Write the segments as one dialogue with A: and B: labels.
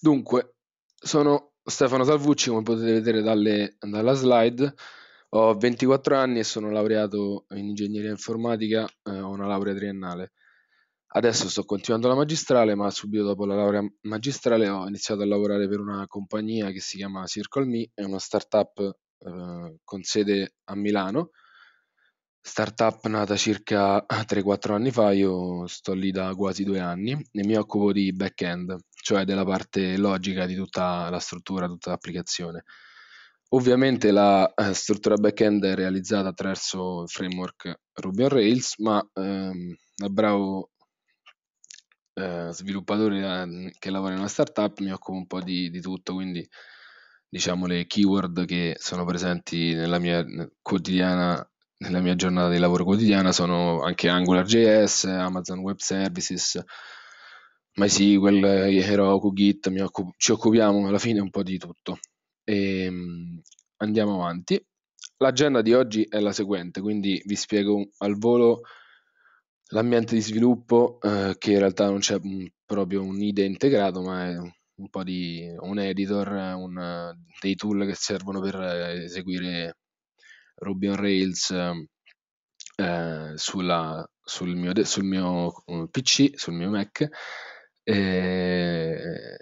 A: Dunque, sono Stefano Salvucci, come potete vedere dalle, dalla slide. Ho 24 anni e sono laureato in ingegneria informatica, eh, ho una laurea triennale. Adesso sto continuando la magistrale, ma subito dopo la laurea magistrale ho iniziato a lavorare per una compagnia che si chiama CircleMe, è una startup eh, con sede a Milano. Startup nata circa 3-4 anni fa, io sto lì da quasi due anni e mi occupo di back-end cioè della parte logica di tutta la struttura, tutta l'applicazione. Ovviamente la eh, struttura backend è realizzata attraverso il framework Ruby on Rails, ma ehm, da bravo eh, sviluppatore eh, che lavora in una startup mi occupo un po' di, di, tutto, quindi diciamo le keyword che sono presenti nella mia quotidiana nella mia giornata di lavoro quotidiana sono anche AngularJS, Amazon Web Services, My MySQL, eh, Heroku, Git, occup- ci occupiamo alla fine un po' di tutto. E, ehm, andiamo avanti. L'agenda di oggi è la seguente, quindi vi spiego al volo l'ambiente di sviluppo eh, che in realtà non c'è un, mm, proprio un IDE integrato, ma è un po' di un editor, un, dei tool che servono per eh, eseguire Ruby on Rails eh, sulla, sul, mio, sul mio mm, PC, sul mio Mac e,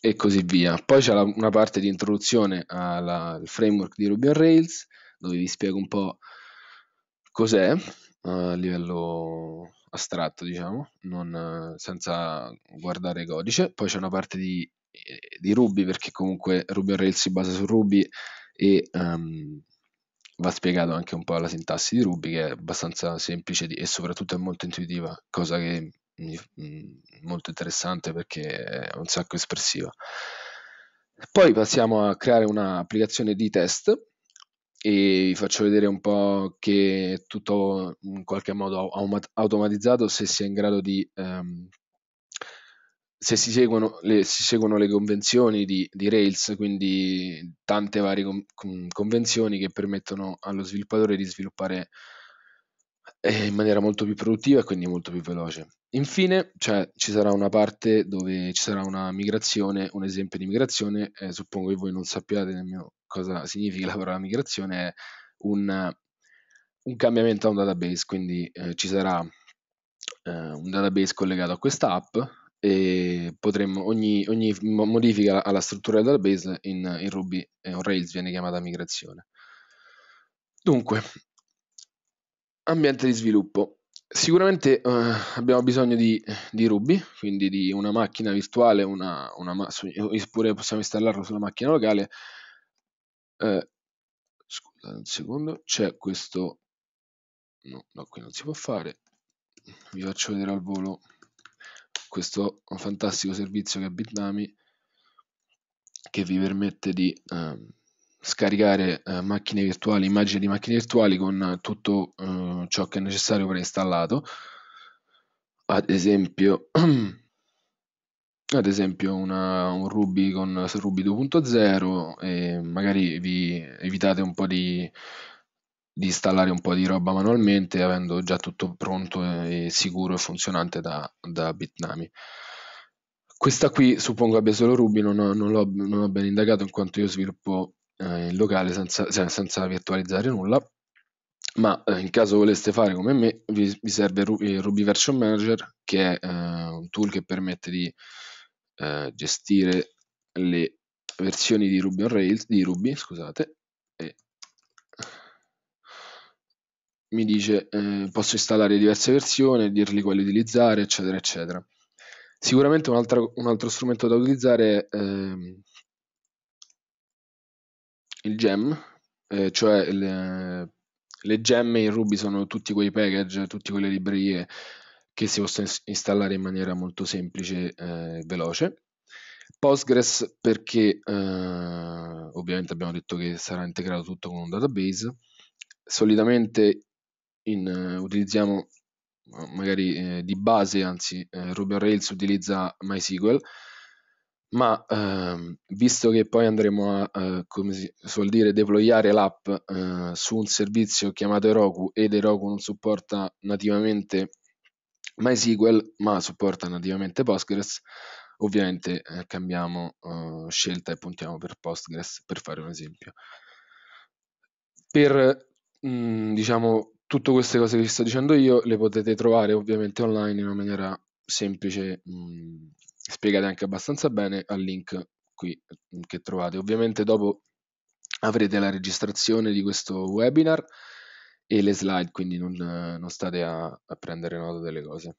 A: e così via. Poi c'è la, una parte di introduzione alla, al framework di Ruby on Rails, dove vi spiego un po' cos'è a livello astratto, diciamo, non, senza guardare codice. Poi c'è una parte di, eh, di, Ruby, perché comunque Ruby on Rails si basa su Ruby e um, va spiegato anche un po' la sintassi di Ruby, che è abbastanza semplice di, e soprattutto è molto intuitiva, cosa che Mm, molto interessante perché è un sacco espressiva. Poi passiamo a creare un'applicazione di test e vi faccio vedere un po' che è tutto in qualche modo automatizzato se si è in grado di um, se si seguono le, si seguono le convenzioni di, di, Rails, quindi tante varie con, convenzioni che permettono allo sviluppatore di sviluppare eh, in maniera molto più produttiva e quindi molto più veloce. Infine, cioè, ci sarà una parte dove ci sarà una migrazione, un esempio di migrazione, eh, suppongo che voi non sappiate nemmeno cosa significa la parola migrazione, è un, un cambiamento a un database, quindi eh, ci sarà eh, un database collegato a questa app e potremmo, ogni, ogni modifica alla struttura del database in, in Ruby o Rails viene chiamata migrazione. Dunque, ambiente di sviluppo. Sicuramente eh, abbiamo bisogno di, di Ruby, quindi di una macchina virtuale, una, una oppure eh, possiamo installarlo sulla macchina locale. Eh, scusa un secondo, c'è questo... No, no, qui non si può fare. Vi faccio vedere al volo questo fantastico servizio che è Bitnami che vi permette di... Ehm, scaricare eh, macchine virtuali, immagini di macchine virtuali con eh, tutto eh, ciò che è necessario preinstallato. Ad esempio, ad esempio una, un Ruby con eh, Ruby 2.0 e magari vi evitate un po' di, di, installare un po' di roba manualmente avendo già tutto pronto e, sicuro e funzionante da, da Bitnami. Questa qui suppongo abbia solo Ruby, non ho, non, l'ho, non ho ben indagato in quanto io sviluppo eh, il locale senza, senza virtualizzare nulla ma eh, in caso voleste fare come me vi, vi serve Ruby, Version Manager che è eh, un tool che permette di eh, gestire le versioni di Ruby on Rails di Ruby, scusate e mi dice eh, posso installare diverse versioni, dirgli quali utilizzare eccetera eccetera sicuramente un altro, un altro strumento da utilizzare è ehm, il gem, eh, cioè le, le gemme in Ruby sono tutti quei package, tutte quelle librerie che si possono installare in maniera molto semplice e eh, veloce. Postgres perché eh, ovviamente abbiamo detto che sarà integrato tutto con un database. Solitamente in, eh, utilizziamo magari eh, di base, anzi eh, Ruby on Rails utilizza MySQL ma ehm, visto che poi andremo a, eh, come si suol dire, deployare l'app eh, su un servizio chiamato Heroku ed Heroku non supporta nativamente MySQL, ma supporta nativamente Postgres, ovviamente eh, cambiamo eh, scelta e puntiamo per Postgres, per fare un esempio. Per, mh, mm, diciamo, tutte queste cose che vi sto dicendo io le potete trovare ovviamente online in una maniera semplice mh, mm, spiegate anche abbastanza bene al link qui mm, che trovate. Ovviamente dopo avrete la registrazione di questo webinar e le slide, quindi non, non state a, a, prendere nota delle cose.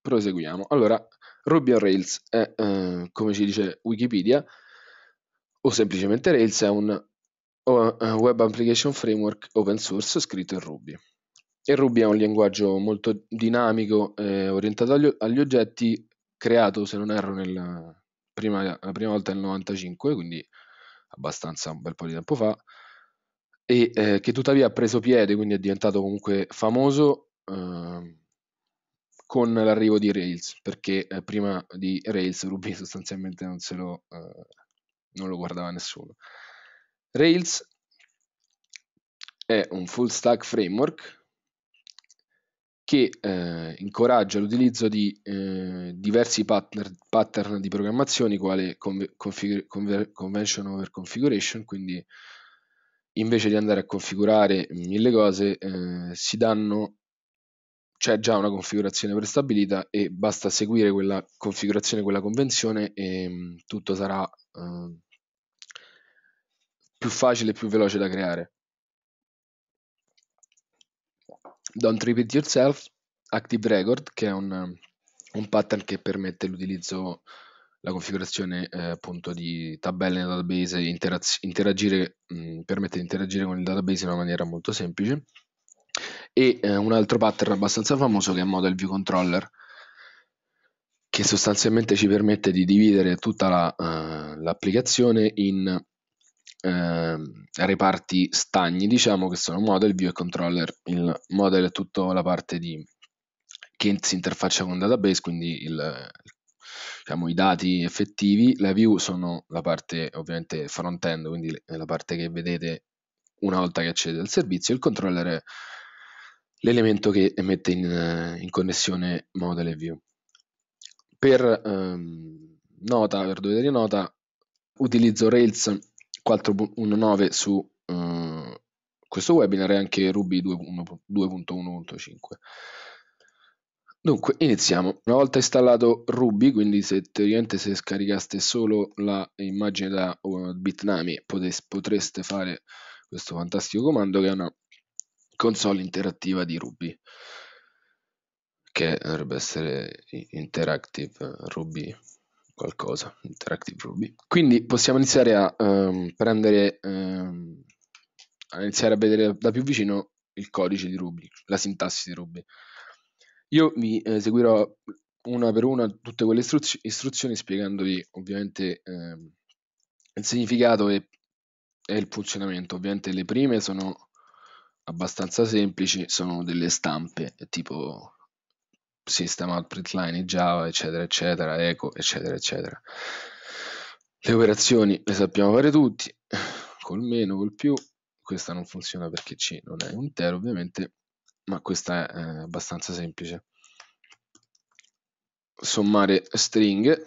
A: Proseguiamo. Allora, Ruby on Rails è, eh, come ci dice Wikipedia, o semplicemente Rails è un eh, web application framework open source scritto in Ruby. E Ruby è un linguaggio molto dinamico eh, orientato agli, agli oggetti creato, se non erro, nel, prima, la prima volta nel 95, quindi abbastanza un bel po' di tempo fa, e eh, che tuttavia ha preso piede, quindi è diventato comunque famoso eh, con l'arrivo di Rails, perché eh, prima di Rails Ruby sostanzialmente non, lo, eh, non lo guardava nessuno. Rails è un full stack framework che eh, incoraggia l'utilizzo di eh, diversi pattern, pattern, di programmazione quale convention over configuration, quindi invece di andare a configurare mm, mille cose eh, si danno c'è già una configurazione prestabilita e basta seguire quella configurazione, quella convenzione e mh, mm, tutto sarà eh, più facile e più veloce da creare. Don't Repeat Yourself, Active Record, che è un, un pattern che permette l'utilizzo, la configurazione eh, appunto di tabelle nel database, interaz- interagire, mh, mm, permette di interagire con il database in una maniera molto semplice. E eh, un altro pattern abbastanza famoso che è Model View Controller, che sostanzialmente ci permette di dividere tutta la, uh, l'applicazione in eh, reparti stagni, diciamo che sono model, view e controller. Il model è tutta la parte di, che si interfaccia con il database, quindi il, diciamo, i dati effettivi. La view sono la parte ovviamente front-end, quindi la parte che vedete una volta che accedete al servizio. Il controller è l'elemento che mette in, in connessione model e view. Per ehm, nota, per dovere di nota, utilizzo Rails 4.19 su eh, questo webinar e anche Ruby 2.1.5. Dunque, iniziamo. Una volta installato Ruby, quindi se teoricamente se scaricaste solo l'immagine da uh, Bitnami potreste fare questo fantastico comando che è una console interattiva di Ruby che dovrebbe essere Interactive eh, Ruby qualcosa, Interactive Ruby. Quindi possiamo iniziare a um, prendere, um, a iniziare a vedere da più vicino il codice di Ruby, la sintassi di Ruby. Io vi eseguirò una per una tutte quelle istruz istruzioni spiegandovi ovviamente ehm, il significato e, e, il funzionamento. Ovviamente le prime sono abbastanza semplici, sono delle stampe tipo system output line in Java, eccetera, eccetera, eco, eccetera, eccetera. Le operazioni le sappiamo fare tutti, col meno, col più, questa non funziona perché C non è un intero ovviamente, ma questa è eh, abbastanza semplice. Sommare stringhe,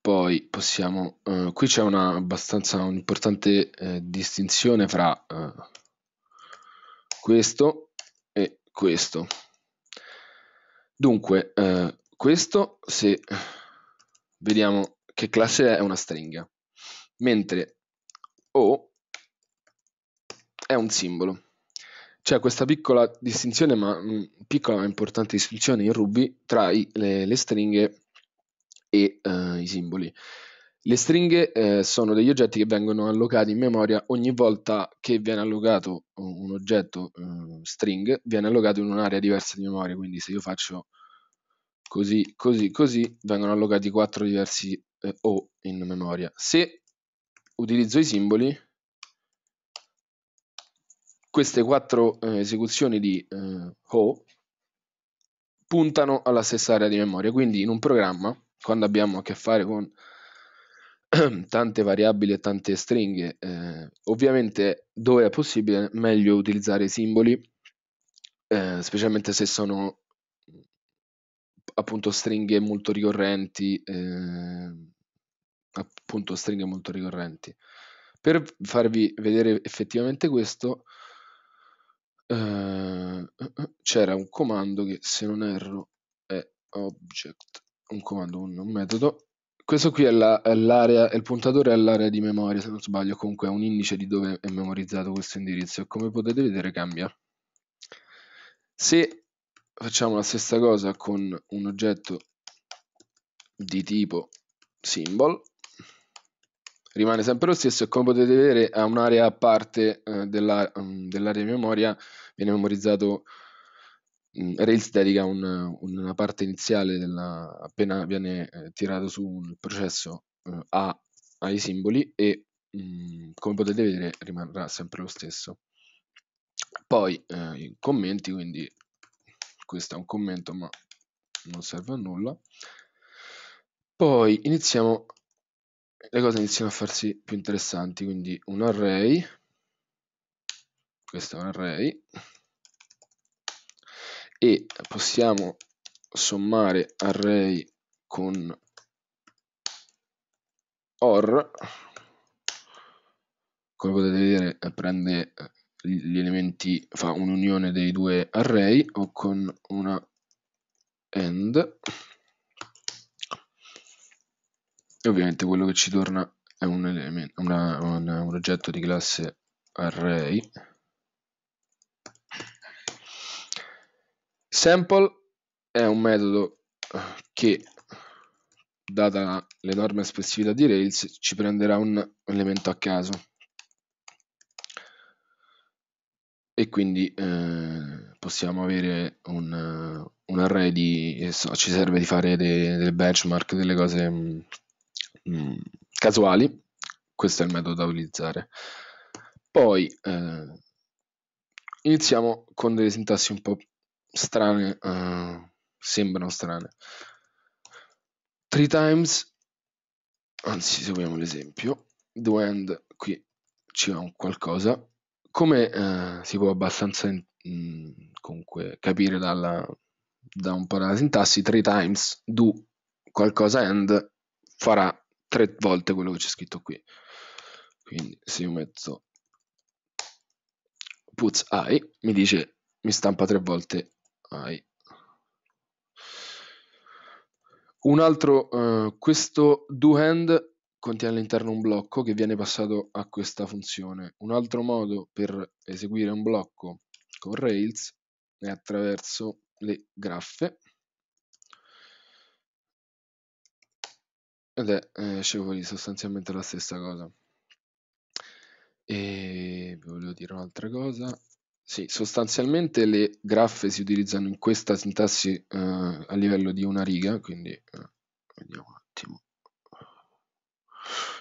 A: poi possiamo, eh, qui c'è una abbastanza un'importante eh, distinzione fra eh, questo e questo. Dunque, eh, questo se vediamo che classe è, è una stringa, mentre O è un simbolo. C'è questa piccola distinzione, ma mh, mm, piccola ma importante distinzione in Ruby tra i, le, le, stringhe e eh, i simboli. Le stringhe eh, sono degli oggetti che vengono allocati in memoria ogni volta che viene allocato un oggetto eh, string, viene allocato in un'area diversa di memoria, quindi se io faccio così, così, così, vengono allocati quattro diversi eh, O in memoria. Se utilizzo i simboli, queste quattro eh, esecuzioni di eh, O puntano alla stessa area di memoria, quindi in un programma, quando abbiamo a che fare con tante variabili e tante stringhe. Eh, ovviamente, dove è possibile, meglio utilizzare i simboli, eh, specialmente se sono appunto stringhe molto ricorrenti, eh, appunto stringhe molto ricorrenti. Per farvi vedere effettivamente questo, eh, c'era un comando che se non erro è object, un comando, un metodo questo qui è, la- è l'area, il puntatore all'area di memoria, se non sbaglio, comunque è un indice di dove è memorizzato questo indirizzo e come potete vedere cambia. Se facciamo la stessa cosa con un oggetto di tipo symbol, rimane sempre lo stesso e come potete vedere ha un'area a parte eh, della, um, dell'area di memoria, viene memorizzato Mm, Rails dedica un, una parte iniziale della, appena viene eh, tirato su un processo eh, a, ai simboli e mh, mm, come potete vedere rimarrà sempre lo stesso. Poi eh, i commenti, quindi questo è un commento ma non serve a nulla. Poi iniziamo, le cose iniziano a farsi più interessanti, quindi un array, questo è un array, e possiamo sommare array con or come potete vedere prende eh, gli elementi fa un'unione dei due array o con una end e ovviamente quello che ci torna è un, elemento, una, una, un oggetto di classe array Sample è un metodo eh, che, data l'enorme espressività di Rails, ci prenderà un elemento a caso e quindi eh, possiamo avere un, un array di, so, ci serve di fare dei, dei benchmark, delle cose mh, mm, mm, casuali, questo è il metodo da utilizzare. Poi eh, iniziamo con delle sintassi un po' strane, uh, sembrano strane. Three times, anzi seguiamo l'esempio, do end qui ci va un qualcosa. Come uh, si può abbastanza in, mh, mm, comunque capire dalla, da un po' dalla sintassi, three times do qualcosa end farà tre volte quello che c'è scritto qui. Quindi se io metto puts i mi dice mi stampa tre volte ai. Un altro, eh, questo doHand contiene all'interno un blocco che viene passato a questa funzione. Un altro modo per eseguire un blocco con Rails è attraverso le graffe ed è eh, sostanzialmente la stessa cosa. E vi volevo dire un'altra cosa. Sì, sostanzialmente le graffe si utilizzano in questa sintassi eh, a livello di una riga, quindi eh, vediamo un attimo,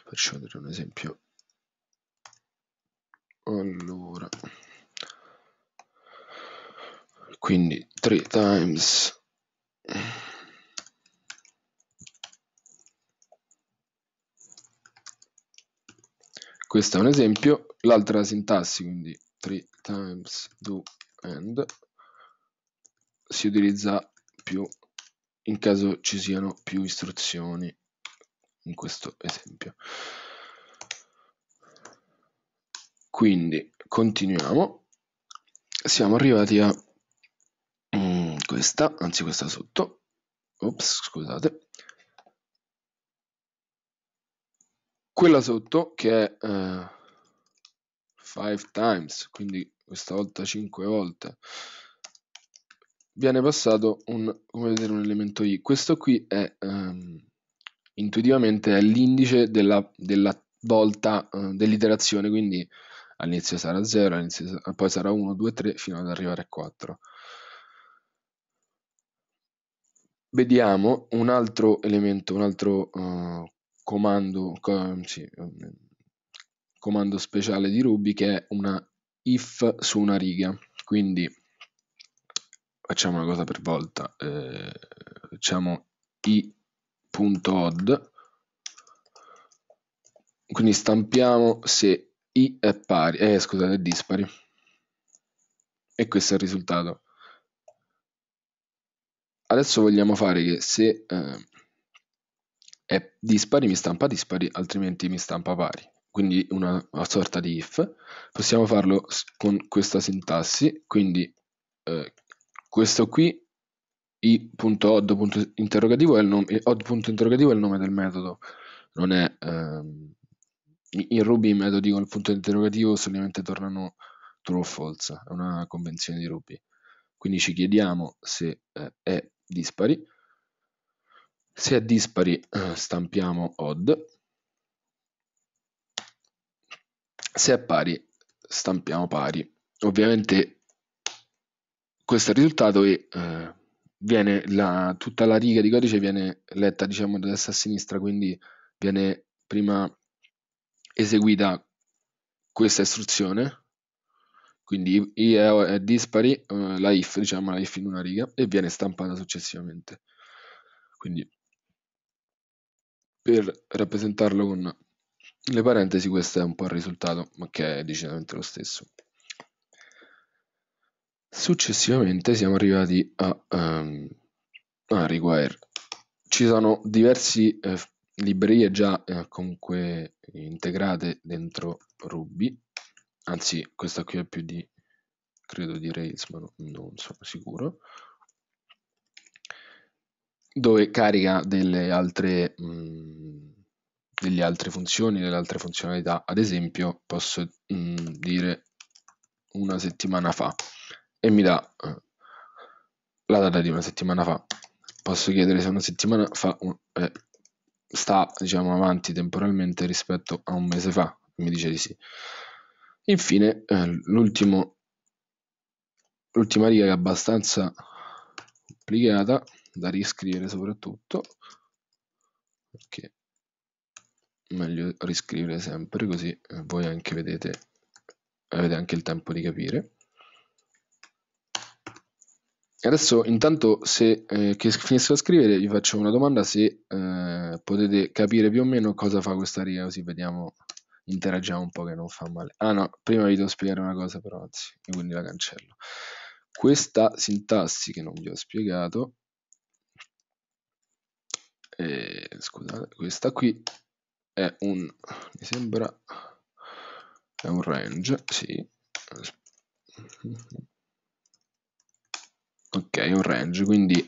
A: faccio vedere un esempio. Allora, quindi 3 times questo è un esempio, l'altra sintassi, quindi 3 times do end si utilizza più in caso ci siano più istruzioni in questo esempio quindi continuiamo siamo arrivati a mm, questa anzi questa sotto ops scusate quella sotto che è eh, 5 times, quindi questa volta 5 volte, viene passato un, come vedete, un elemento i. Questo qui è um, intuitivamente è l'indice della, della, volta uh, dell'iterazione, quindi all'inizio sarà 0, all'inizio, poi sarà 1, 2, 3 fino ad arrivare a 4. Vediamo un altro elemento, un altro uh, comando, com sì, um, comando speciale di Ruby che è una if su una riga. Quindi facciamo una cosa per volta, eh, facciamo i.odd, quindi stampiamo se i è pari, eh, scusate, è dispari. E questo è il risultato. Adesso vogliamo fare che se eh, è dispari mi stampa dispari, altrimenti mi stampa pari quindi una, una sorta di if, possiamo farlo con questa sintassi, quindi eh, questo qui i.odd.interrogativo è, il nome, eh, è il nome del metodo, non è... Ehm, in Ruby i metodi con il punto interrogativo solitamente tornano true o false, è una convenzione di Ruby. Quindi ci chiediamo se eh, è dispari. Se è dispari eh, stampiamo odd se è pari stampiamo pari ovviamente questo è il risultato e eh, viene la, tutta la riga di codice viene letta diciamo da destra a sinistra quindi viene prima eseguita questa istruzione quindi i è, dispari eh, la if diciamo la if in una riga e viene stampata successivamente quindi per rappresentarlo con le parentesi, questo è un po' il risultato, ma che è decisamente lo stesso. Successivamente siamo arrivati a, um, a Require. Ci sono diverse eh, librerie già eh, comunque integrate dentro Ruby, anzi questa qui è più di, credo di Rails, ma no, non sono sicuro dove carica delle altre mh, mm, delle altre funzioni, delle altre funzionalità. Ad esempio, posso mh, mm, dire una settimana fa e mi dà eh, la data di una settimana fa. Posso chiedere se una settimana fa eh, sta diciamo avanti temporalmente rispetto a un mese fa. Mi dice di sì. Infine, eh, l'ultima riga è abbastanza complicata da riscrivere soprattutto perché meglio riscrivere sempre così eh, voi anche vedete avete anche il tempo di capire e adesso intanto se eh, che finisco a scrivere vi faccio una domanda se eh, potete capire più o meno cosa fa questa riga così vediamo interagiamo un po' che non fa male ah no prima vi devo spiegare una cosa però anzi quindi la cancello questa sintassi che non vi ho spiegato eh, scusate questa qui è un, mi sembra, è un range, sì. Ok, un range, quindi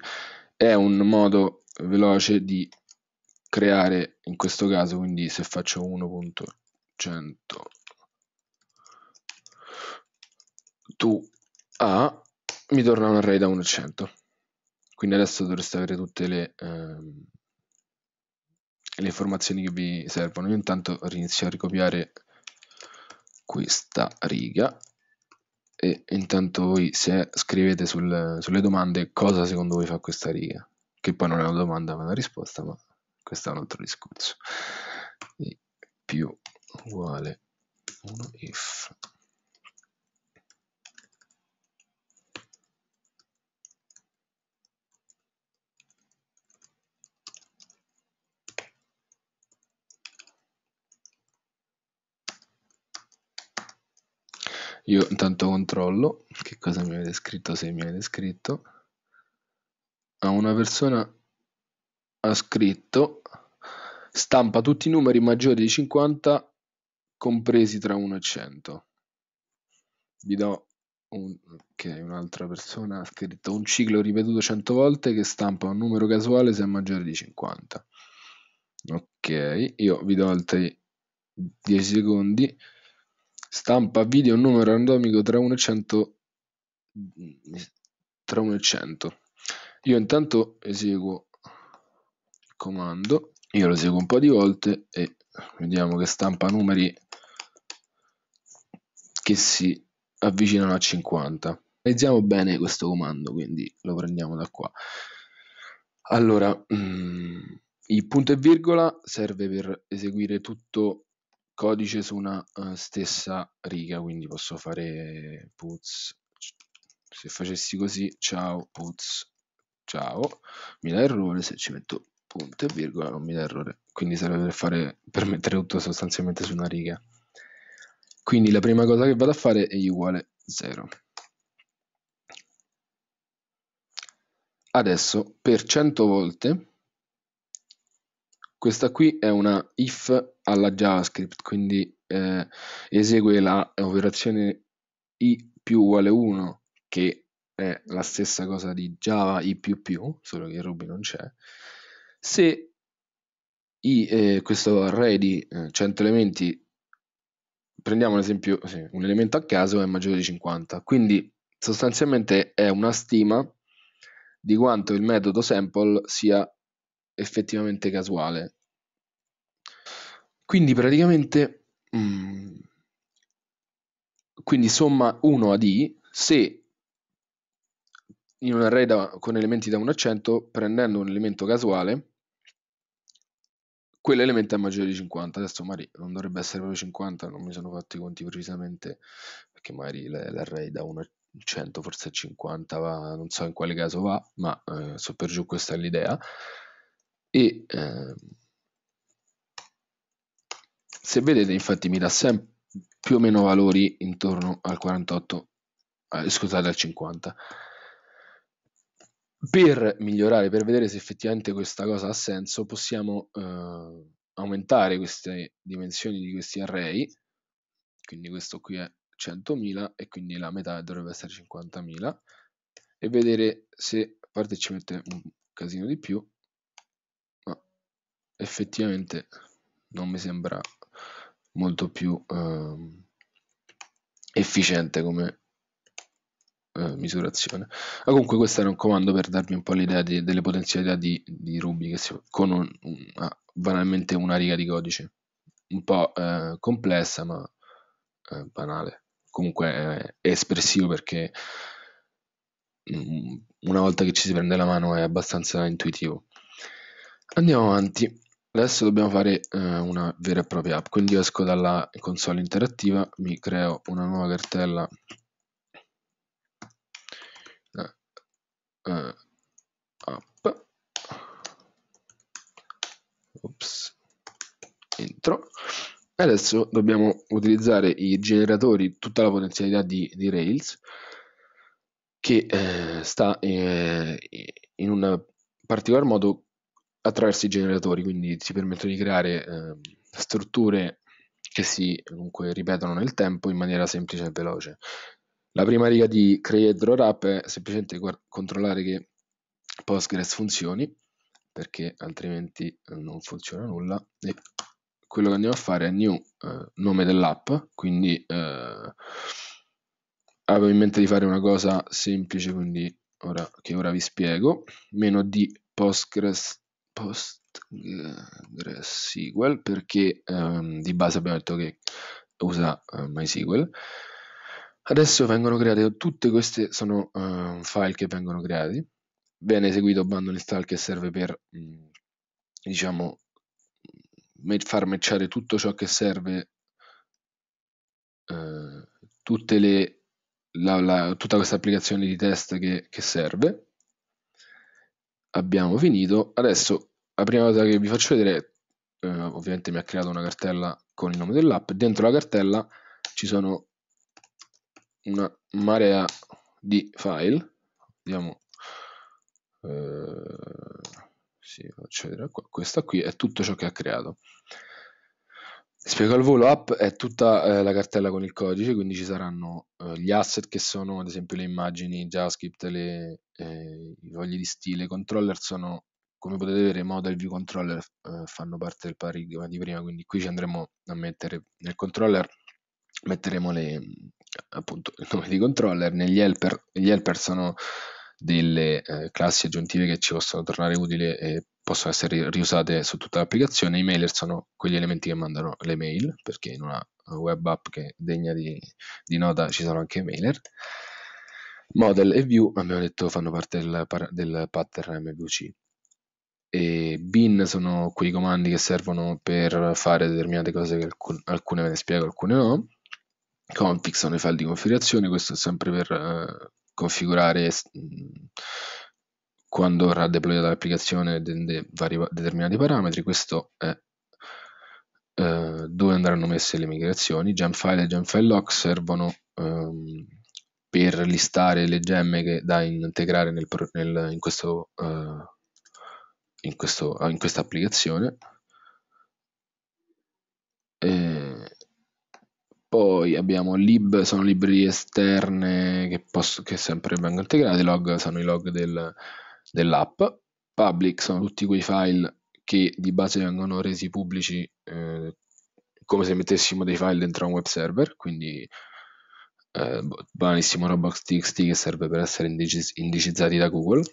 A: è un modo veloce di creare, in questo caso, quindi se faccio 1.100 tu A, mi torna un array da 1.100 Quindi adesso dovreste avere tutte le... Ehm, le informazioni che vi servono. Io intanto inizio a ricopiare questa riga e intanto voi se scrivete sul, sulle domande cosa secondo voi fa questa riga, che poi non è una domanda ma una risposta, ma questo è un altro discorso. E più uguale 1 if Io intanto controllo che cosa mi avete scritto, se mi avete scritto. A ah, una persona ha scritto stampa tutti i numeri maggiori di 50 compresi tra 1 e 100. Vi do un, ok, un'altra persona ha scritto un ciclo ripetuto 100 volte che stampa un numero casuale se è maggiore di 50. Ok, io vi do altri 10 secondi Stampa video un numero randomico tra 1 e 100 tra 1 e 100. Io intanto eseguo il comando, io lo eseguo un po' di volte e vediamo che stampa numeri che si avvicinano a 50. Analizziamo bene questo comando, quindi lo prendiamo da qua. Allora, mm, il punto e virgola serve per eseguire tutto codice su una uh, stessa riga, quindi posso fare puts, se facessi così, ciao puts, ciao, mi dà errore, se ci metto punto e virgola non mi dà errore, quindi sarebbe per, fare, per mettere tutto sostanzialmente su una riga. Quindi la prima cosa che vado a fare è uguale 0. Adesso per 100 volte questa qui è una if alla JavaScript, quindi eh, esegue la operazione i più uguale 1 che è la stessa cosa di Java i più più, solo che in Ruby non c'è. Se i, eh, questo array di eh, 100 elementi, prendiamo ad esempio sì, un elemento a caso è maggiore di 50, quindi sostanzialmente è una stima di quanto il metodo sample sia effettivamente casuale, quindi praticamente, mm, quindi somma 1 a i se in un array da, con elementi da 1 a 100, prendendo un elemento casuale, quell'elemento è maggiore di 50. Adesso magari non dovrebbe essere proprio 50, non mi sono fatto i conti precisamente, perché magari l'array da 1 a 100 forse 50 va, non so in quale caso va, ma eh, so per giù questa è l'idea. E... Eh, se vedete infatti mi dà sempre più o meno valori intorno al 48, eh, scusate al 50. Per migliorare, per vedere se effettivamente questa cosa ha senso, possiamo eh, aumentare queste dimensioni di questi array, quindi questo qui è 100.000 e quindi la metà dovrebbe essere 50.000 e vedere se a parte ci mette un casino di più ma effettivamente non mi sembra molto più eh, efficiente come eh, misurazione ma comunque questo era un comando per darvi un po' l'idea delle potenzialità di, di Ruby che si, con un, una, ah, banalmente una riga di codice un po' eh, complessa ma eh, banale comunque è espressivo perché mm, una volta che ci si prende la mano è abbastanza intuitivo andiamo avanti Adesso dobbiamo fare eh, una vera e propria app, quindi esco dalla console interattiva, mi creo una nuova cartella eh, eh, app, Oops. entro, e adesso dobbiamo utilizzare i generatori, tutta la potenzialità di, di Rails, che eh, sta eh, in un particolar modo attraverso i generatori, quindi ti permettono di creare eh, strutture che si comunque ripetono nel tempo in maniera semplice e veloce. La prima riga di create draw up è semplicemente guard- controllare che Postgres funzioni perché altrimenti eh, non funziona nulla e quello che andiamo a fare è new eh, nome dell'app quindi eh, avevo in mente di fare una cosa semplice quindi ora, che ora vi spiego meno di postgres PostgreSQL perché um, di base abbiamo detto che usa uh, MySQL. Adesso vengono create tutte queste sono uh, file che vengono creati. Viene eseguito bundle install che serve per mh, mm, diciamo far matchare tutto ciò che serve uh, tutte le la, la, tutta questa applicazione di test che, che, serve. Abbiamo finito. Adesso la prima cosa che vi faccio vedere, eh, ovviamente mi ha creato una cartella con il nome dell'app, dentro la cartella ci sono una marea di file, vediamo, eh, sì, faccio vedere qua, questa qui è tutto ciò che ha creato. Spiego al volo, app è tutta eh, la cartella con il codice, quindi ci saranno eh, gli asset che sono ad esempio le immagini, JavaScript, le, eh, i fogli di stile, i controller sono come potete vedere model view controller eh, fanno parte del paradigma di prima quindi qui ci andremo a mettere nel controller metteremo le, appunto il nome di controller negli helper, gli helper sono delle eh, classi aggiuntive che ci possono tornare utili e possono essere riusate su tutta l'applicazione i mailer sono quegli elementi che mandano le mail perché in una web app che degna di, di nota ci sono anche i mailer model e view abbiamo detto fanno parte del, del pattern MVC e bin sono quei comandi che servono per fare determinate cose che alcun, alcune ve ne spiego, alcune no. Config sono i file di configurazione, questo è sempre per eh, configurare quando verrà deployata l'applicazione de, de, vari, determinati parametri. Questo è eh, dove andranno messe le migrazioni. Gemfile e gemfile lock servono ehm, per listare le gemme che, da integrare nel, nel, in questo eh, in, questo, in questa applicazione. E poi abbiamo lib, sono librerie esterne che, posso, che sempre vengono integrate, log sono i log del, dell'app, public sono tutti quei file che di base vengono resi pubblici eh, come se mettessimo dei file dentro un web server, quindi eh, banalissimo robots.txt che serve per essere indiciz indicizzati da Google.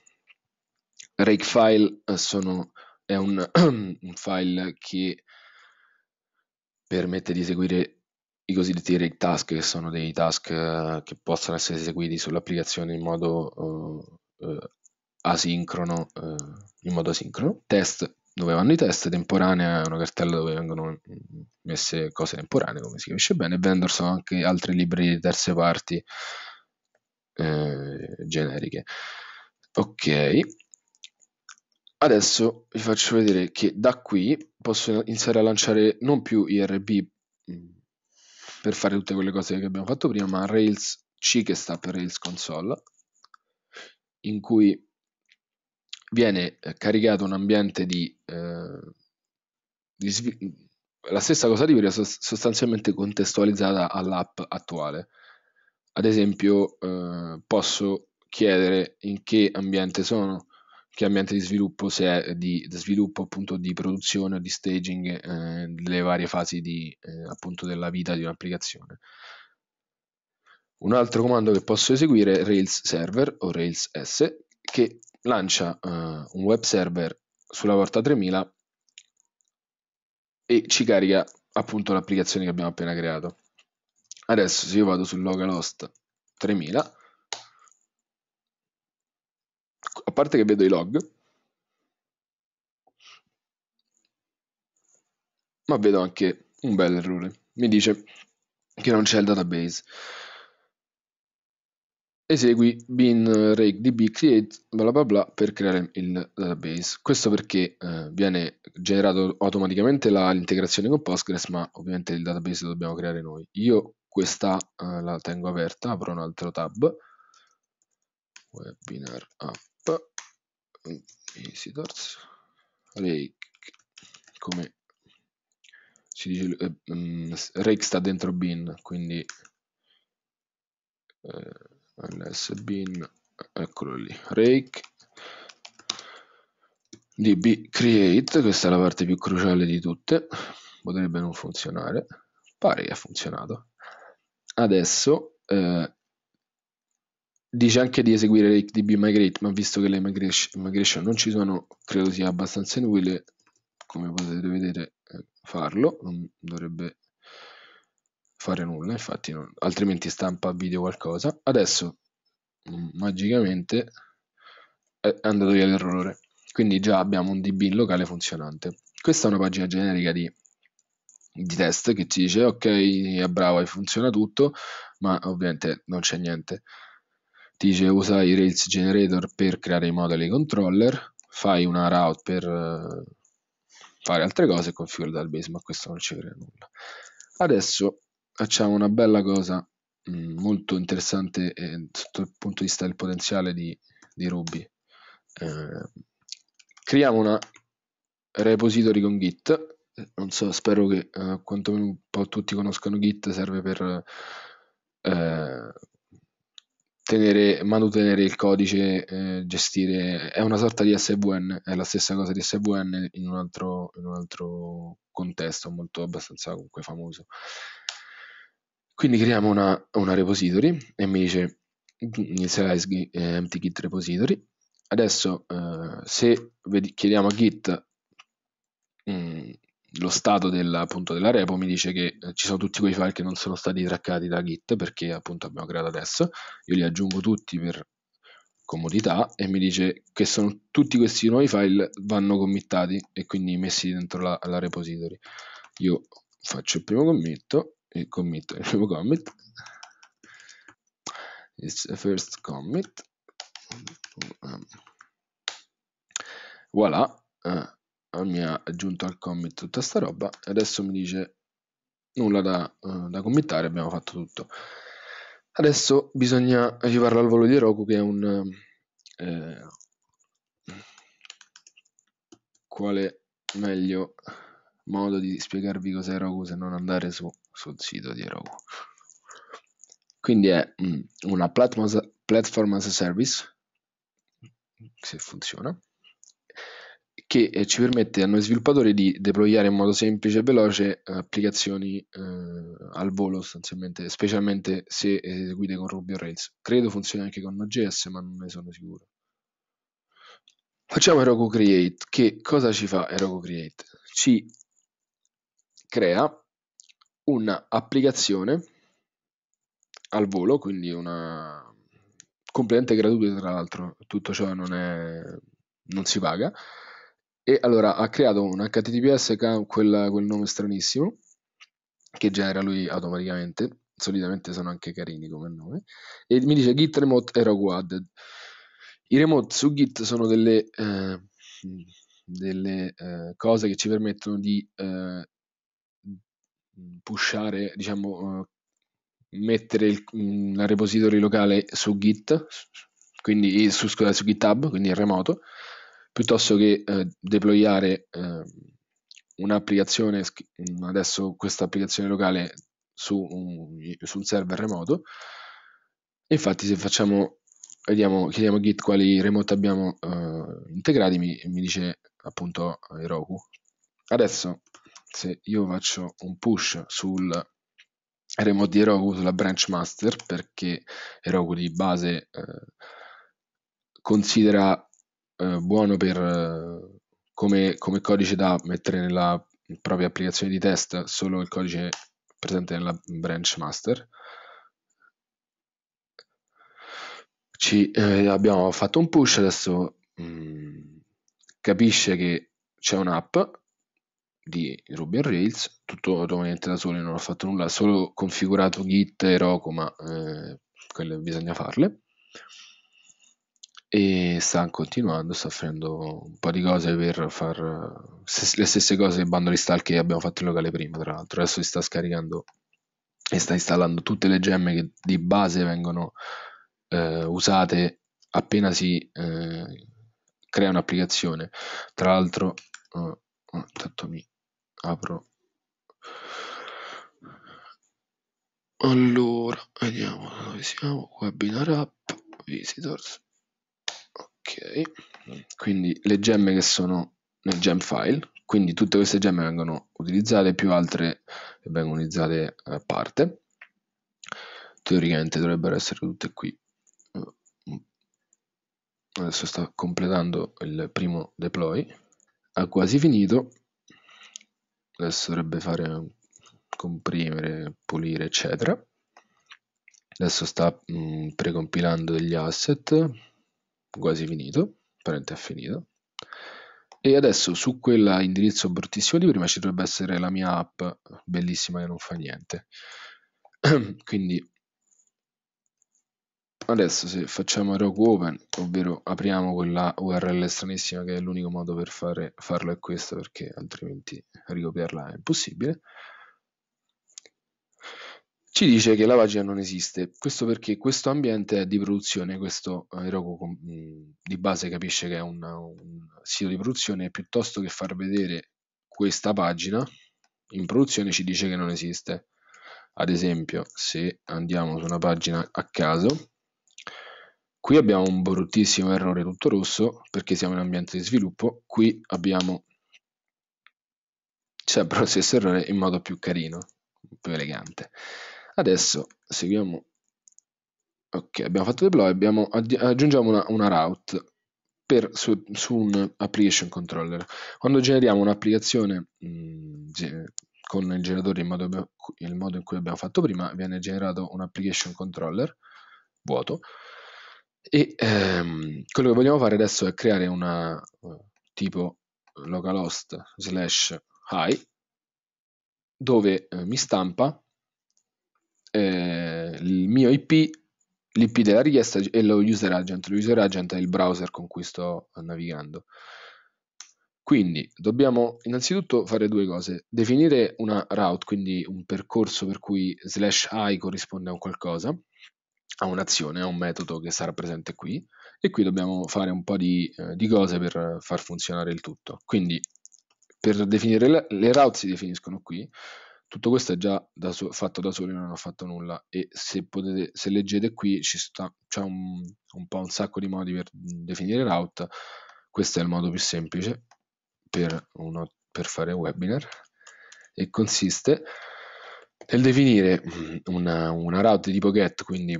A: Rakefile eh, sono, è un, un file che permette di eseguire i cosiddetti rake task, che sono dei task eh, che possono essere eseguiti sull'applicazione in modo eh, eh, asincrono, eh, in modo asincrono. Test dove vanno i test, temporanea è una cartella dove vengono messe cose temporanee, come si capisce bene. Vendor sono anche altri libri di terze parti eh, generiche. Ok, Adesso vi faccio vedere che da qui posso iniziare a lanciare non più IRB mm, per fare tutte quelle cose che abbiamo fatto prima, ma Rails C che sta per Rails Console, in cui viene caricato un ambiente di, eh, di la stessa cosa di prima sostanzialmente contestualizzata all'app attuale. Ad esempio eh, posso chiedere in che ambiente sono che ambiente di sviluppo, se è di, sviluppo appunto di produzione o di staging eh, delle varie fasi di, eh, appunto della vita di un'applicazione. Un altro comando che posso eseguire è Rails Server o Rails S che lancia eh, un web server sulla porta 3000 e ci carica appunto l'applicazione che abbiamo appena creato. Adesso se io vado su localhost 3000 a parte che vedo i log, ma vedo anche un bel errore. Mi dice che non c'è il database. Esegui bin rake db create bla bla bla per creare il database. Questo perché eh, viene generato automaticamente l'integrazione con Postgres, ma ovviamente il database lo dobbiamo creare noi. Io questa eh, la tengo aperta, apro un altro tab, webinar app visitors mm, rake come si dice eh, um, rake sta dentro bin quindi eh, ls bin eccolo lì rake db create questa è la parte più cruciale di tutte potrebbe non funzionare pare che ha funzionato adesso eh, Dice anche di eseguire Rake DB Migrate, ma visto che le migration non ci sono, credo sia abbastanza inutile, come potete vedere, eh, farlo. Non dovrebbe fare nulla, infatti, non, altrimenti stampa video qualcosa. Adesso, mm, magicamente, è andato via l'errore. Quindi già abbiamo un DB in locale funzionante. Questa è una pagina generica di di test che ti dice ok è bravo funziona tutto ma ovviamente non c'è niente dice usa i Rails Generator per creare i model controller, fai una route per eh, fare altre cose e configura database, ma questo non ci crea nulla. Adesso facciamo una bella cosa mm, molto interessante eh, sotto il punto di vista del potenziale di, di Ruby. Eh, creiamo una repository con Git. Non so, spero che eh, quantomeno un po' tutti conoscano Git, serve per eh, tenere, manutenere il codice, eh, gestire, è una sorta di SVN, è la stessa cosa di SVN in un altro, in un altro contesto molto abbastanza comunque famoso. Quindi creiamo una, una repository e mi dice inizialize eh, mtkit repository. Adesso eh, se chiediamo a git mh, mm, lo stato della, appunto, della repo mi dice che eh, ci sono tutti quei file che non sono stati traccati da Git perché appunto abbiamo creato adesso, io li aggiungo tutti per comodità e mi dice che sono tutti questi nuovi file vanno committati e quindi messi dentro la, la repository. Io faccio il primo commit e committo il primo commit. It's first commit. Voilà. Eh, mi ha aggiunto al commit tutta sta roba e adesso mi dice nulla da, uh, da committare, abbiamo fatto tutto. Adesso bisogna arrivare al volo di Heroku che è un... Eh, quale meglio modo di spiegarvi cos'è Heroku se non andare su, sul sito di Heroku. Quindi è mm, una platform as a service, se funziona, che eh, ci permette a noi sviluppatori di deployare in modo semplice e veloce eh, applicazioni eh, al volo sostanzialmente, specialmente se eseguite con Ruby o Rails. Credo funzioni anche con Node.js, ma non ne sono sicuro. Facciamo Heroku Create, che cosa ci fa Heroku Create? Ci crea un'applicazione al volo, quindi una completamente gratuita tra l'altro, tutto ciò non, è, non si paga, e allora ha creato un HTTPS che ha quel, quel nome stranissimo che genera lui automaticamente. Solitamente sono anche carini come nome. E mi dice git remote e rogue I remote su git sono delle, eh, delle eh, cose che ci permettono di eh, pushare, diciamo, eh, mettere il, la repository locale su git, quindi su, scusate, su GitHub, quindi in remoto, piuttosto che eh, deployare eh, un'applicazione, adesso questa applicazione locale su un, su un server remoto. Infatti se facciamo, vediamo, chiediamo a Git quali remote abbiamo eh, integrati, mi, mi, dice appunto Heroku. Adesso se io faccio un push sul remote di Heroku, sulla branch master, perché Heroku di base eh, considera eh, buono per, eh, come, come, codice da mettere nella propria applicazione di test solo il codice presente nella branch master. Ci, eh, abbiamo fatto un push, adesso mh, mm, capisce che c'è un'app di Ruby on Rails, tutto automaticamente da solo, non ho fatto nulla, solo configurato Git e Roku, ma eh, quelle bisogna farle e sta continuando, sta facendo un po' di cose per far le stesse cose in bando restyle che abbiamo fatto in locale prima, tra l'altro adesso si sta scaricando e sta installando tutte le gemme che di base vengono eh, usate appena si eh, crea un'applicazione. Tra l'altro, oh, oh, intanto mi apro. Allora, vediamo dove siamo. Webinar app, visitors quindi le gemme che sono nel gem file quindi tutte queste gemme vengono utilizzate più altre vengono utilizzate eh, a parte teoricamente dovrebbero essere tutte qui eh, adesso sta completando il primo deploy ha quasi finito adesso dovrebbe fare comprimere pulire eccetera adesso sta mh, mm, precompilando degli asset quasi finito, parente finito. E adesso su quell'indirizzo bruttissimo di prima ci dovrebbe essere la mia app bellissima che non fa niente. Quindi adesso se facciamo Roku Open, ovvero apriamo quella URL stranissima che è l'unico modo per fare, farlo è questo perché altrimenti ricopiarla è impossibile. Ci dice che la pagina non esiste, questo perché questo ambiente è di produzione, questo Heroku eh, mm, di base capisce che è un, un sito di produzione e piuttosto che far vedere questa pagina in produzione ci dice che non esiste. Ad esempio, se andiamo su una pagina a caso, qui abbiamo un bruttissimo errore tutto rosso perché siamo in ambiente di sviluppo, qui abbiamo sempre lo stesso errore in modo più carino, più elegante. Adesso seguiamo, ok, abbiamo fatto deploy, abbiamo, aggiungiamo una, una route per, su, su, un application controller. Quando generiamo un'applicazione mm, con il generatore in modo, il modo in cui abbiamo fatto prima, viene generato un application controller vuoto e ehm, quello che vogliamo fare adesso è creare una tipo localhost slash high dove eh, mi stampa eh, il mio IP, l'IP della richiesta e lo user agent. Lo user agent è il browser con cui sto navigando. Quindi dobbiamo innanzitutto fare due cose, definire una route, quindi un percorso per cui slash i corrisponde a un qualcosa, a un'azione, a un metodo che sarà presente qui, e qui dobbiamo fare un po' di, eh, di cose per far funzionare il tutto. Quindi per definire le, le route si definiscono qui, tutto questo è già da so- fatto da soli, non ho fatto nulla e se, potete, se leggete qui sta, c'è un, un, po' un sacco di modi per definire route, questo è il modo più semplice per, uno, per fare webinar e consiste nel definire una, una route tipo get, quindi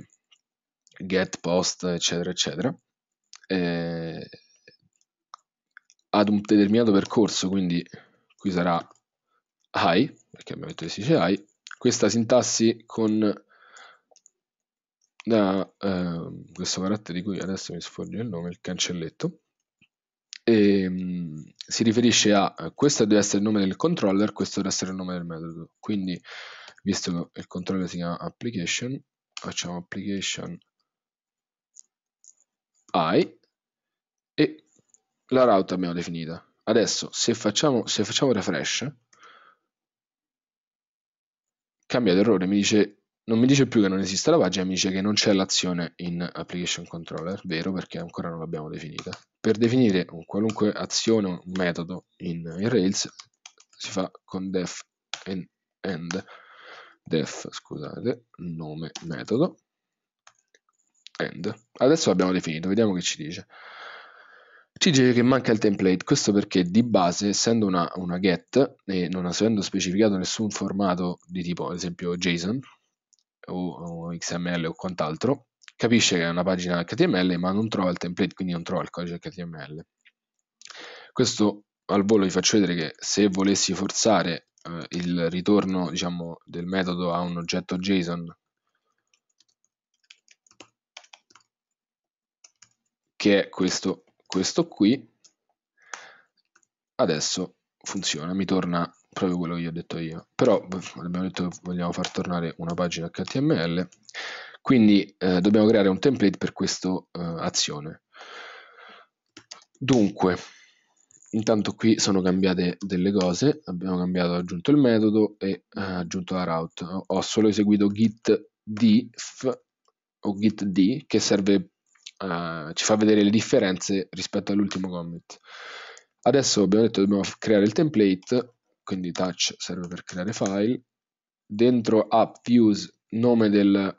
A: get, post, eccetera, eccetera, eh, ad un determinato percorso, quindi qui sarà high, perché ovviamente si dice high, questa sintassi con da eh, questo carattere di cui adesso mi sfugge il nome, il cancelletto, e, ehm, mh, si riferisce a questo deve essere il nome del controller, questo deve essere il nome del metodo. Quindi, visto che il controller si chiama application, facciamo application i e la route abbiamo definita. Adesso, se facciamo, se facciamo refresh, cambia d'errore, mi dice, non mi dice più che non esiste la pagina, mi dice che non c'è l'azione in application controller, vero perché ancora non l'abbiamo definita. Per definire un qualunque azione o metodo in, in, Rails si fa con def and, and def, scusate, nome metodo, and. Adesso l'abbiamo definito, vediamo che ci dice. Ci dice che manca il template, questo perché di base, essendo una, una get e non avendo specificato nessun formato di tipo, ad esempio, JSON o, o XML o quant'altro, capisce che è una pagina HTML ma non trova il template, quindi non trova il codice HTML. Questo al volo vi faccio vedere che se volessi forzare eh, il ritorno diciamo, del metodo a un oggetto JSON che è questo questo qui adesso funziona, mi torna proprio quello che gli ho detto io. Però abbiamo detto che vogliamo far tornare una pagina HTML, quindi eh, dobbiamo creare un template per questa eh, azione. Dunque, intanto qui sono cambiate delle cose, abbiamo cambiato, aggiunto il metodo e eh, aggiunto la route. Ho solo eseguito git diff o git d che serve eh, ci fa vedere le differenze rispetto all'ultimo commit. Adesso abbiamo detto dobbiamo creare il template, quindi touch serve per creare file, dentro app views nome del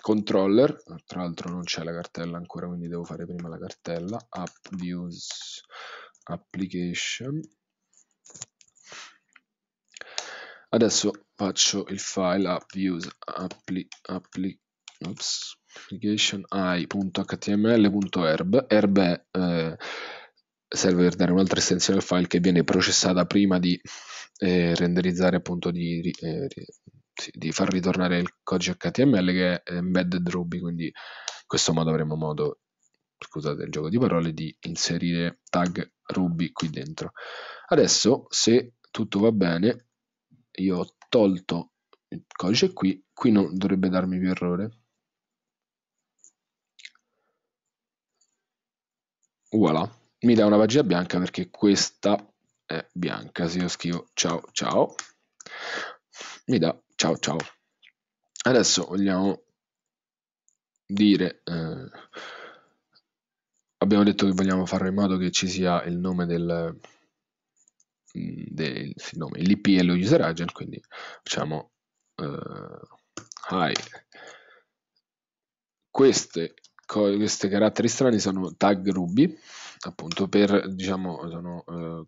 A: controller, tra l'altro non c'è la cartella ancora quindi devo fare prima la cartella, app views application. Adesso faccio il file app views appli, Oops. application i.html.herb. Herb è, eh, serve per dare un'altra estensione al file che viene processata prima di eh, renderizzare, appunto di, eh, di, far ritornare il codice HTML che è embedded Ruby, quindi in questo modo avremo modo, scusate il gioco di parole, di inserire tag Ruby qui dentro. Adesso, se tutto va bene, io ho tolto il codice qui, qui non dovrebbe darmi più errore voilà, mi dà una pagina bianca perché questa è bianca, se io scrivo ciao ciao, mi dà ciao ciao. Adesso vogliamo dire, eh, abbiamo detto che vogliamo fare in modo che ci sia il nome del, mm, del nome, l'IP e lo user agent, quindi facciamo eh, hi. Queste co- questi caratteri strani sono tag Ruby, appunto per, diciamo, sono eh,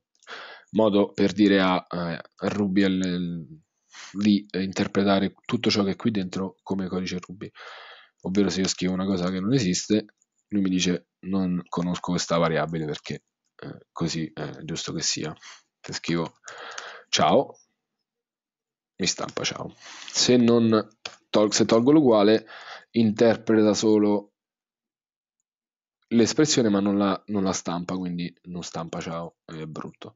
A: modo per dire a, a eh, Ruby al, al, di interpretare tutto ciò che è qui dentro come codice Ruby. Ovvero se io scrivo una cosa che non esiste, lui mi dice non conosco questa variabile perché eh, così eh, è giusto che sia. Se scrivo ciao, mi stampa ciao. Se, non tol- se tolgo l'uguale, interpreta solo l'espressione ma non la, non la, stampa, quindi non stampa ciao, è brutto.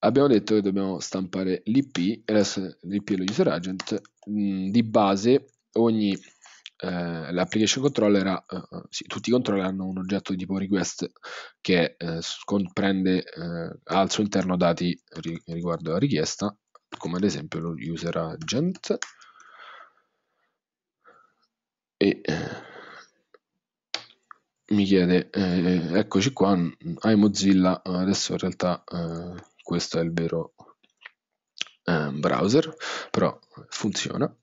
A: Abbiamo detto che dobbiamo stampare l'IP, e adesso l'IP è lo user agent, mm, di base ogni eh, l'application controller ha, eh, sì, tutti i controller hanno un oggetto di tipo request che eh, comprende eh, al suo interno dati ri riguardo alla richiesta, come ad esempio lo user agent e eh, mi chiede, eh, eccoci qua, hai Mozilla, eh, adesso in realtà eh, questo è il vero eh, browser, però funziona.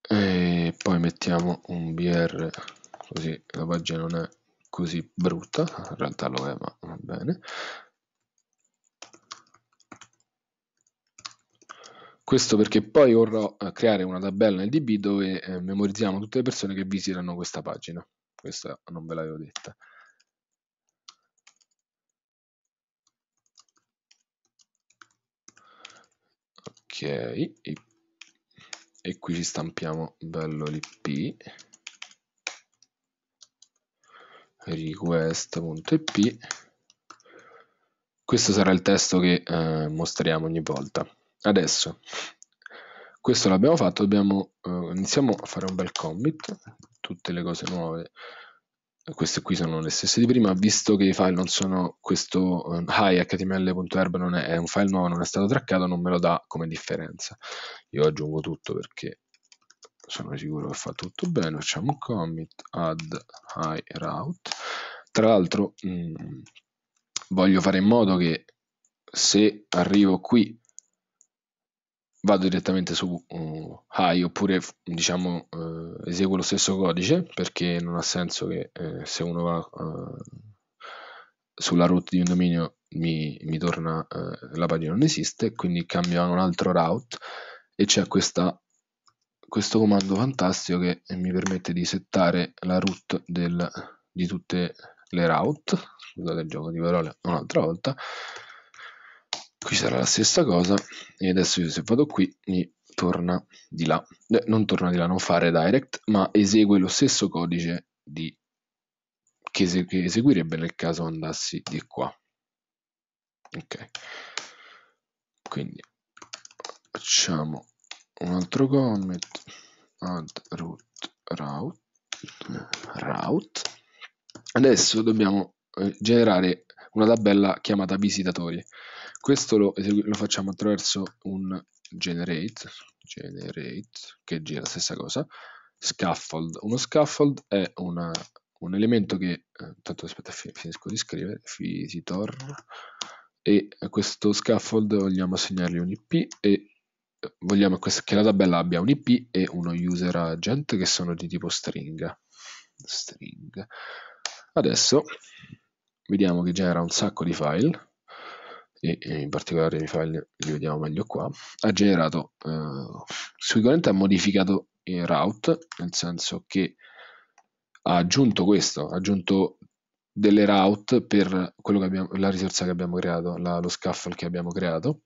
A: E poi mettiamo un BR, così la pagina non è così brutta, in realtà lo è, ma va bene. Questo perché poi vorrò eh, creare una tabella nel DB dove eh, memorizziamo tutte le persone che visitano questa pagina. Questa non ve l'avevo detta. Ok, e qui ci stampiamo bello l'IP request.ip questo sarà il testo che eh, mostriamo ogni volta adesso questo l'abbiamo fatto dobbiamo eh, iniziamo a fare un bel commit tutte le cose nuove queste qui sono le stesse di prima visto che i file non sono questo um, eh, high html.erb non è, è, un file nuovo non è stato traccato non me lo dà come differenza io aggiungo tutto perché sono sicuro che fa tutto bene facciamo un commit add high route tra l'altro mm, voglio fare in modo che se arrivo qui vado direttamente su uh, high oppure diciamo uh, eseguo lo stesso codice perché non ha senso che eh, se uno va uh, sulla root di un dominio mi, mi torna uh, la pagina non esiste quindi cambio a un altro route e c'è questa questo comando fantastico che mi permette di settare la root del, di tutte le route scusate il gioco di parole un'altra volta qui sarà la stessa cosa e adesso io se vado qui mi torna di là eh, non torna di là non fa direct ma esegue lo stesso codice di, che, ese, che eseguirebbe nel caso andassi di qua ok quindi facciamo un altro comment add root route, route. adesso dobbiamo eh, generare una tabella chiamata visitatori questo lo, lo facciamo attraverso un generate, generate, che gira la stessa cosa, scaffold. Uno scaffold è una, un elemento che, intanto eh, aspetta finisco di scrivere, visitor, e a questo scaffold vogliamo assegnargli un IP e vogliamo che la tabella abbia un IP e uno user agent che sono di tipo string stringa. Adesso vediamo che genera un sacco di file e, in particolare i file li vediamo meglio qua, ha generato, eh, sicuramente ha modificato il route, nel senso che ha aggiunto questo, ha aggiunto delle route per abbiamo, la risorsa che abbiamo creato, la, lo scaffold che abbiamo creato,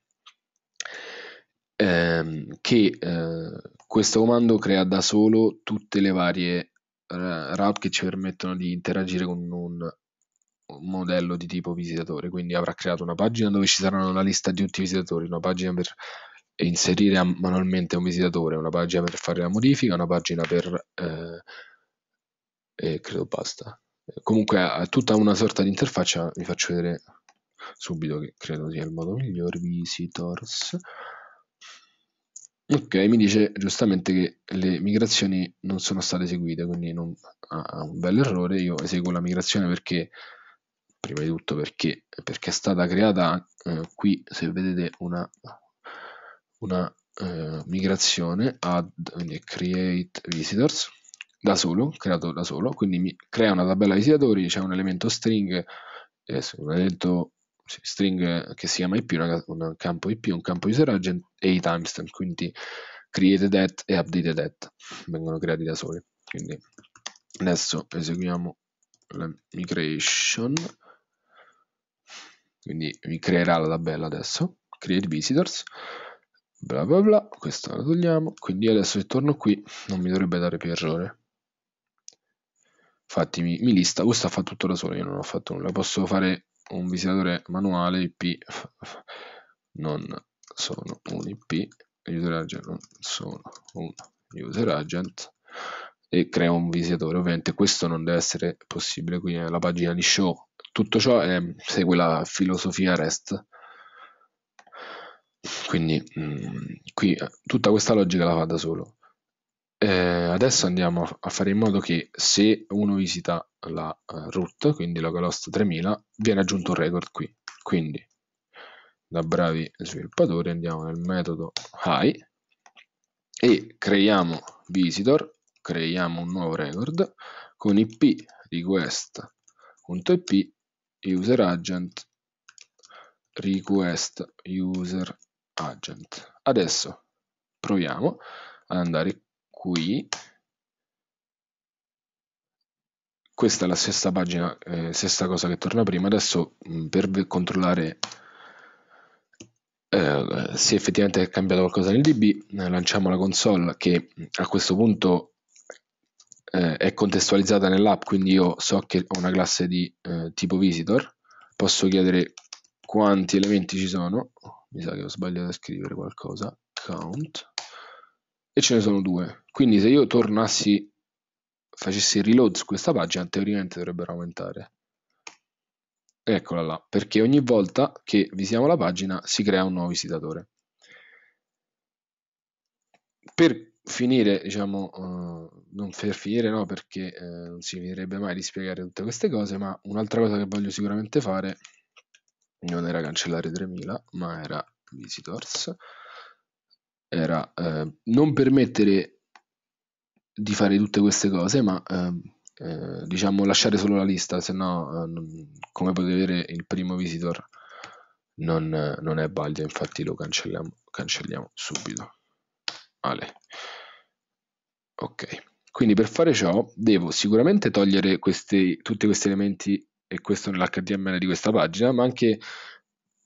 A: ehm, che eh, questo comando crea da solo tutte le varie eh, route che ci permettono di interagire con un un modello di tipo visitatore, quindi avrà creato una pagina dove ci sarà una lista di tutti i visitatori, una pagina per inserire manualmente un visitatore, una pagina per fare la modifica, una pagina per... Eh, eh, credo basta. Comunque ha tutta una sorta di interfaccia, vi faccio vedere subito che credo sia il modo migliore, visitors. Ok, mi dice giustamente che le migrazioni non sono state eseguite, quindi non, ha un bel errore, io eseguo la migrazione perché prima di tutto perché, perché è stata creata eh, qui, se vedete, una, una eh, migrazione add, quindi create visitors da solo, creato da solo, quindi mi crea una tabella visitatori, c'è un elemento string, eh, un elemento string che si chiama IP, una, un campo IP, un campo user agent e i timestamp, quindi created at e updated at vengono creati da soli. Quindi adesso eseguiamo la migration quindi mi creerà la tabella adesso create visitors bla bla bla questo lo togliamo quindi adesso se torno qui non mi dovrebbe dare più errore infatti mi, mi lista questa fa tutto da solo io non ho fatto nulla posso fare un visitatore manuale ip non sono un ip user agent non sono un user agent e creo un visitatore ovviamente questo non deve essere possibile qui nella pagina di show tutto ciò è, ehm, segue la filosofia REST. Quindi mh, mm, qui eh, tutta questa logica la fa da solo. Eh, adesso andiamo a fare in modo che se uno visita la uh, eh, root, quindi localhost 3000, viene aggiunto un record qui. Quindi da bravi sviluppatori andiamo nel metodo high e creiamo visitor, creiamo un nuovo record con ip request.ip user agent request user agent adesso proviamo ad andare qui questa è la stessa pagina eh, stessa cosa che torna prima adesso mm, per controllare eh, se effettivamente è cambiato qualcosa nel DB lanciamo la console che mm, a questo punto eh, è contestualizzata nell'app, quindi io so che ho una classe di eh, tipo visitor, posso chiedere quanti elementi ci sono, mi sa che ho sbagliato a scrivere qualcosa, count, e ce ne sono due. Quindi se io tornassi, facessi il reload su questa pagina, teoricamente dovrebbero aumentare. Eccola là, perché ogni volta che visiamo la pagina si crea un nuovo visitatore. Per finire, diciamo, uh, non per finire no, perché uh, non si finirebbe mai di spiegare tutte queste cose, ma un'altra cosa che voglio sicuramente fare non era cancellare 3000, ma era visitors, era uh, non permettere di fare tutte queste cose, ma ehm, diciamo lasciare solo la lista, se no come potete vedere il primo visitor non, non è valida, infatti lo cancelliamo, cancelliamo subito male. Ok, quindi per fare ciò devo sicuramente togliere questi, tutti questi elementi e questo nell'HTML di questa pagina, ma anche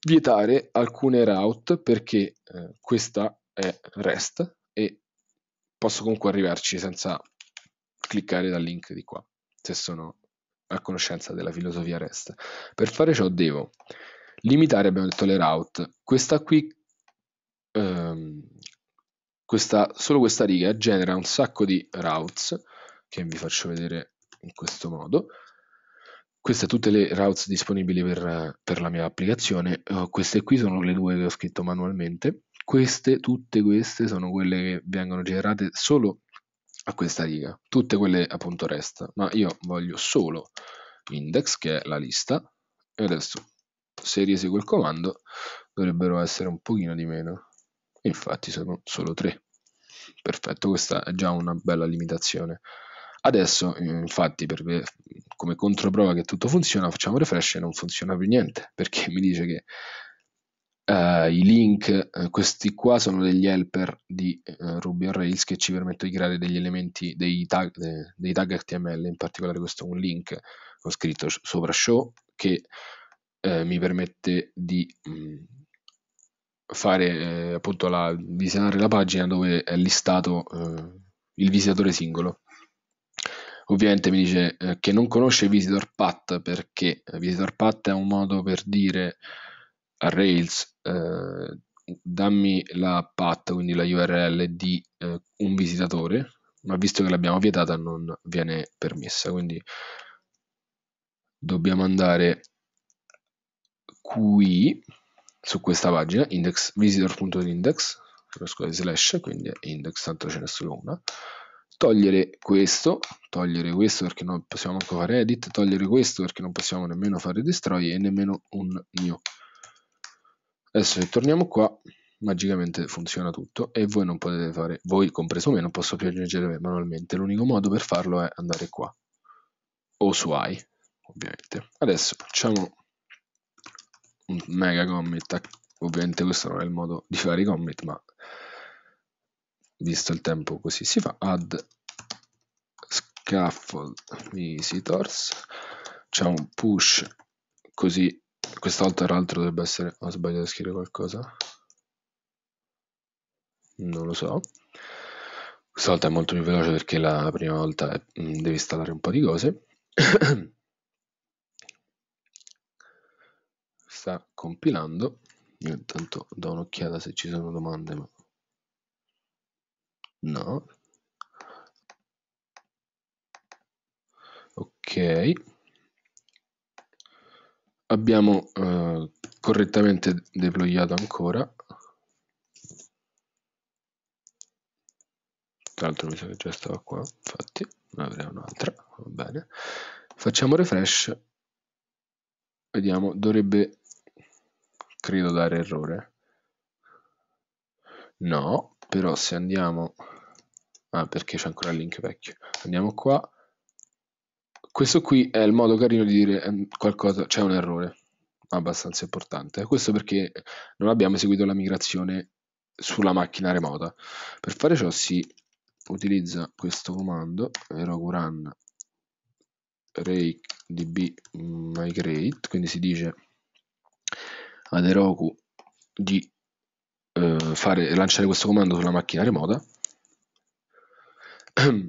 A: vietare alcune route perché eh, questa è REST e posso comunque arrivarci senza cliccare dal link di qua, se sono a conoscenza della filosofia REST. Per fare ciò devo limitare, abbiamo detto, le route. Questa qui ehm, questa, solo questa riga genera un sacco di routes che vi faccio vedere in questo modo queste tutte le routes disponibili per, per la mia applicazione uh, queste qui sono le due che ho scritto manualmente queste, tutte queste sono quelle che vengono generate solo a questa riga tutte quelle appunto resta ma io voglio solo index che è la lista e adesso se riesco il comando dovrebbero essere un pochino di meno infatti sono solo tre. Perfetto, questa è già una bella limitazione. Adesso, infatti, per, come controprova che tutto funziona, facciamo refresh e non funziona più niente, perché mi dice che Uh, i link, uh, questi qua sono degli helper di uh, Ruby on Rails che ci permettono di creare degli elementi, dei tag, de, dei tag HTML, in particolare questo è un link con scritto sopra show che mi permette di mh, mm, fare eh, appunto la, visionare la pagina dove è listato eh, il visitatore singolo. Ovviamente mi dice eh, che non conosce Visitor Path perché eh, Visitor Path è un modo per dire a Rails eh, dammi la path, quindi la URL di eh, un visitatore, ma visto che l'abbiamo vietata non viene permessa, quindi dobbiamo andare qui su questa pagina index visitor.index slash quindi index tanto ce n'è solo una togliere questo togliere questo perché non possiamo ancora fare edit togliere questo perché non possiamo nemmeno fare destroy e nemmeno un new adesso se torniamo qua magicamente funziona tutto e voi non potete fare voi compreso me non posso più aggiungere manualmente l'unico modo per farlo è andare qua o su i ovviamente adesso facciamo un mega commit ovviamente questo non è il modo di fare i commit ma visto il tempo così si fa add scaffold visitors c'è un push così questa volta tra l'altro dovrebbe essere ho sbagliato a scrivere qualcosa non lo so questa volta è molto più veloce perché la prima volta mm, devi installare un po' di cose sta compilando io intanto do un'occhiata se ci sono domande ma no ok abbiamo eh, correttamente deployato ancora tra l'altro mi sa che già stava qua infatti ne avrei un'altra va bene facciamo refresh vediamo dovrebbe credo dare errore no però se andiamo ah perché c'è ancora il link vecchio andiamo qua questo qui è il modo carino di dire ehm, qualcosa c'è un errore abbastanza importante questo perché non abbiamo eseguito la migrazione sulla macchina remota per fare ciò si utilizza questo comando erogu run rake db migrate quindi si dice ad Heroku di eh, fare, lanciare questo comando sulla macchina remota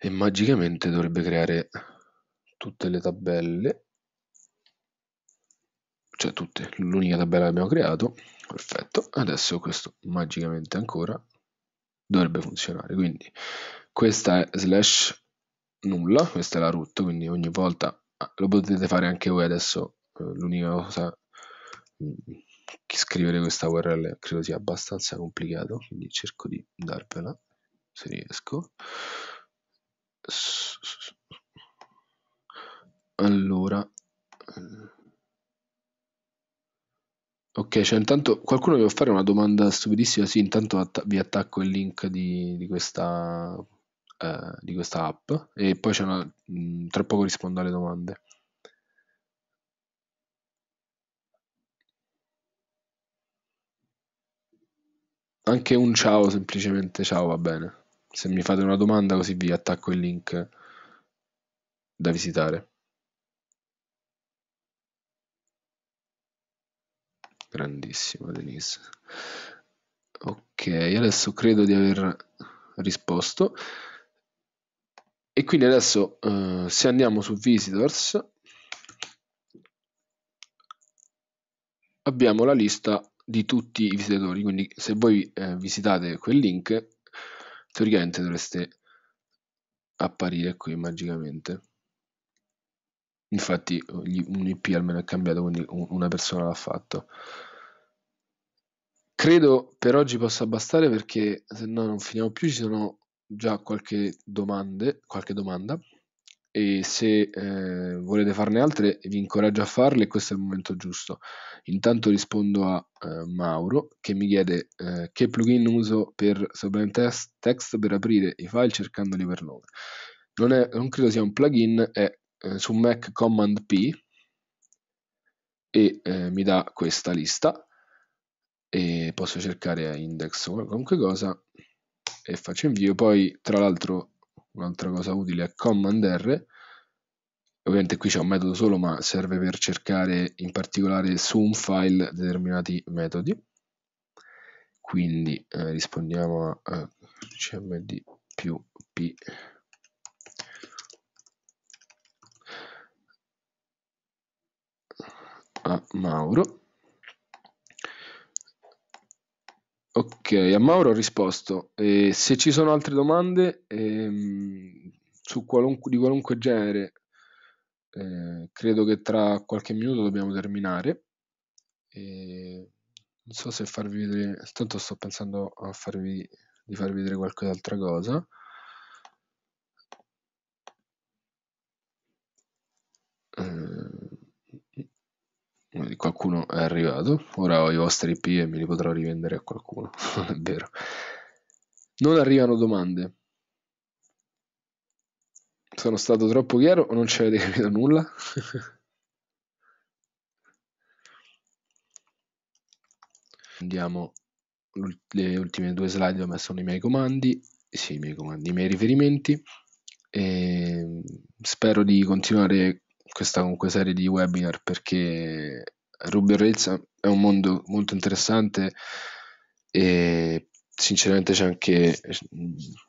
A: e magicamente dovrebbe creare tutte le tabelle cioè tutte, l'unica tabella che abbiamo creato perfetto, adesso questo magicamente ancora dovrebbe funzionare quindi questa è slash nulla, questa è la root quindi ogni volta ah, lo potete fare anche voi adesso l'unica cosa mm, scrivere questa URL credo sia abbastanza complicato, quindi cerco di darvela se riesco. Allora, mm. ok, cioè intanto qualcuno deve fare una domanda stupidissima, sì, intanto att vi attacco il link di, di questa, eh, di questa app e poi una, mh, mm, tra poco rispondo alle domande. anche un ciao, semplicemente ciao va bene. Se mi fate una domanda così vi attacco il link da visitare. Grandissimo, Denise. Ok, adesso credo di aver risposto. E quindi adesso eh, se andiamo su visitors abbiamo la lista di tutti i visitatori. Quindi se voi eh, visitate quel link, teoricamente dovreste apparire qui magicamente. Infatti un IP almeno è cambiato, quindi una persona l'ha fatto. Credo per oggi possa bastare perché se no non finiamo più, ci sono già qualche, domande, qualche domanda e se eh, volete farne altre vi incoraggio a farle e questo è il momento giusto intanto rispondo a eh, Mauro che mi chiede eh, che plugin uso per Sublime Text, Text per aprire i file cercandoli per nome non, è, non credo sia un plugin è eh, su Mac Command P e eh, mi dà questa lista e posso cercare a index o qualunque cosa e faccio invio poi tra l'altro un'altra cosa utile è Command R, ovviamente qui c'è un metodo solo ma serve per cercare in particolare su un file determinati metodi, quindi eh, rispondiamo a eh, cmd più p a Mauro Ok, a Mauro ho risposto. E se ci sono altre domande ehm, su qualunque, di qualunque genere, eh, credo che tra qualche minuto dobbiamo terminare. E non so se farvi vedere, intanto sto pensando farvi, di farvi vedere qualche altra cosa. Quindi qualcuno è arrivato. Ora ho i vostri IP e me li potrò rivendere a qualcuno. non è vero. Non arrivano domande. Sono stato troppo chiaro o non ci avete capito nulla? Andiamo, le ultime due slide ho messo nei miei comandi, sì, i miei comandi, i miei riferimenti. E ehm, spero di continuare questa comunque serie di webinar perché Ruby on Rails è un mondo molto interessante e sinceramente c'è anche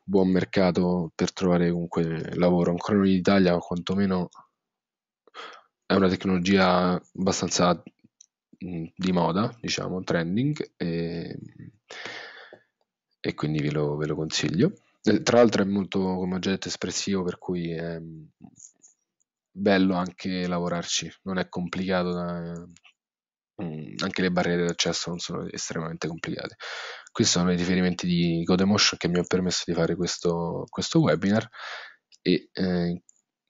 A: buon mercato per trovare comunque lavoro ancora in Italia o quantomeno è una tecnologia abbastanza di moda diciamo trending e, e quindi ve lo, ve lo consiglio tra l'altro è molto come ho già detto espressivo per cui è bello anche lavorarci, non è complicato da, ehm, anche le barriere d'accesso non sono estremamente complicate. Qui sono i riferimenti di Codemotion che mi hanno permesso di fare questo, questo webinar e eh,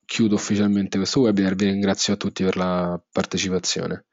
A: chiudo ufficialmente questo webinar, vi ringrazio a tutti per la partecipazione.